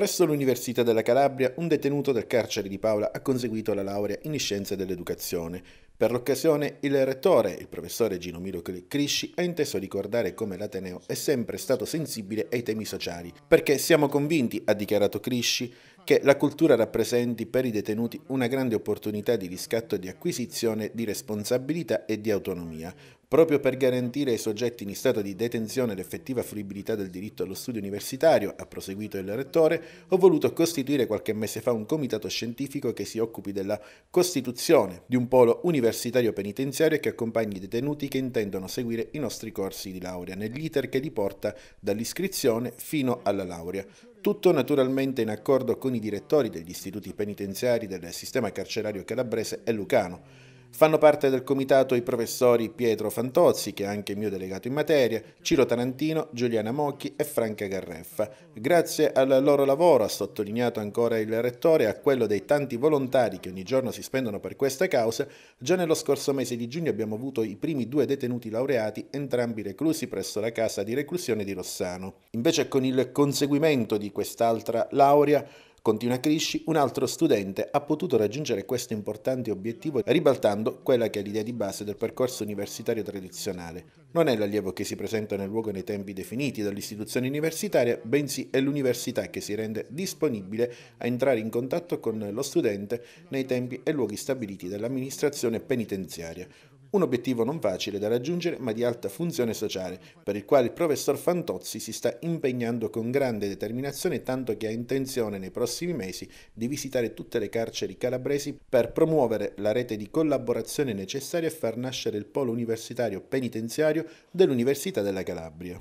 Presso l'Università della Calabria, un detenuto del carcere di Paola ha conseguito la laurea in scienze dell'educazione, per l'occasione il rettore, il professore Gino Miro Crisci, ha inteso ricordare come l'Ateneo è sempre stato sensibile ai temi sociali, perché siamo convinti, ha dichiarato Crisci, che la cultura rappresenti per i detenuti una grande opportunità di riscatto e di acquisizione di responsabilità e di autonomia, proprio per garantire ai soggetti in stato di detenzione l'effettiva fruibilità del diritto allo studio universitario, ha proseguito il rettore, ho voluto costituire qualche mese fa un comitato scientifico che si occupi della costituzione di un polo universitario universitario penitenziario che accompagna i detenuti che intendono seguire i nostri corsi di laurea nell'iter che li porta dall'iscrizione fino alla laurea. Tutto naturalmente in accordo con i direttori degli istituti penitenziari del sistema carcerario calabrese e lucano. Fanno parte del comitato i professori Pietro Fantozzi, che è anche mio delegato in materia, Ciro Tarantino, Giuliana Mocchi e Franca Garreffa. Grazie al loro lavoro, ha sottolineato ancora il rettore, e a quello dei tanti volontari che ogni giorno si spendono per questa causa, già nello scorso mese di giugno abbiamo avuto i primi due detenuti laureati, entrambi reclusi presso la casa di reclusione di Rossano. Invece con il conseguimento di quest'altra laurea, Continua Crisci, un altro studente ha potuto raggiungere questo importante obiettivo ribaltando quella che è l'idea di base del percorso universitario tradizionale. Non è l'allievo che si presenta nel luogo nei tempi definiti dall'istituzione universitaria, bensì è l'università che si rende disponibile a entrare in contatto con lo studente nei tempi e luoghi stabiliti dall'amministrazione penitenziaria. Un obiettivo non facile da raggiungere ma di alta funzione sociale, per il quale il professor Fantozzi si sta impegnando con grande determinazione tanto che ha intenzione nei prossimi mesi di visitare tutte le carceri calabresi per promuovere la rete di collaborazione necessaria e far nascere il polo universitario penitenziario dell'Università della Calabria.